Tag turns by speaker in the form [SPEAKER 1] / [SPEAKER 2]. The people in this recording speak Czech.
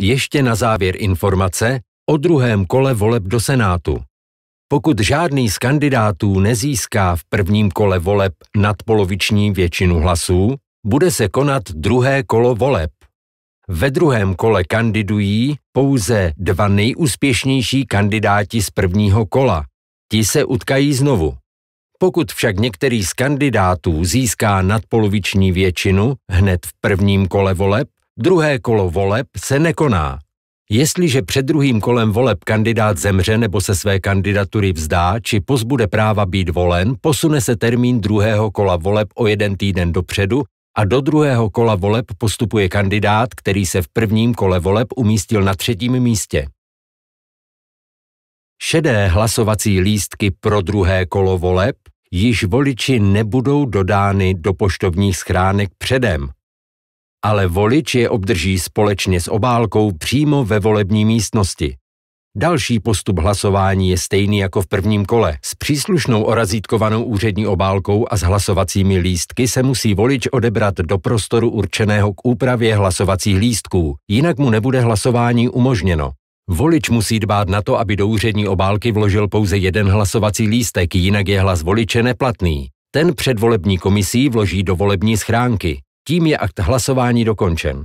[SPEAKER 1] Ještě na závěr informace o druhém kole voleb do Senátu.
[SPEAKER 2] Pokud žádný z kandidátů nezíská v prvním kole voleb nadpoloviční většinu hlasů, bude se konat druhé kolo voleb. Ve druhém kole kandidují pouze dva nejúspěšnější kandidáti z prvního kola. Ti se utkají znovu. Pokud však některý z kandidátů získá nadpoloviční většinu hned v prvním kole voleb, Druhé kolo voleb se nekoná. Jestliže před druhým kolem voleb kandidát zemře nebo se své kandidatury vzdá či pozbude práva být volen, posune se termín druhého kola voleb o jeden týden dopředu a do druhého kola voleb postupuje kandidát, který se v prvním kole voleb umístil na třetím místě. Šedé hlasovací lístky pro druhé kolo voleb již voliči nebudou dodány do poštovních schránek předem, ale volič je obdrží společně s obálkou přímo ve volební místnosti. Další postup hlasování je stejný jako v prvním kole. S příslušnou orazítkovanou úřední obálkou a s hlasovacími lístky se musí volič odebrat do prostoru určeného k úpravě hlasovacích lístků, jinak mu nebude hlasování umožněno. Volič musí dbát na to, aby do úřední obálky vložil pouze jeden hlasovací lístek, jinak je hlas voliče neplatný. Ten předvolební komisí
[SPEAKER 1] vloží do volební schránky. Tím je akt hlasování dokončen.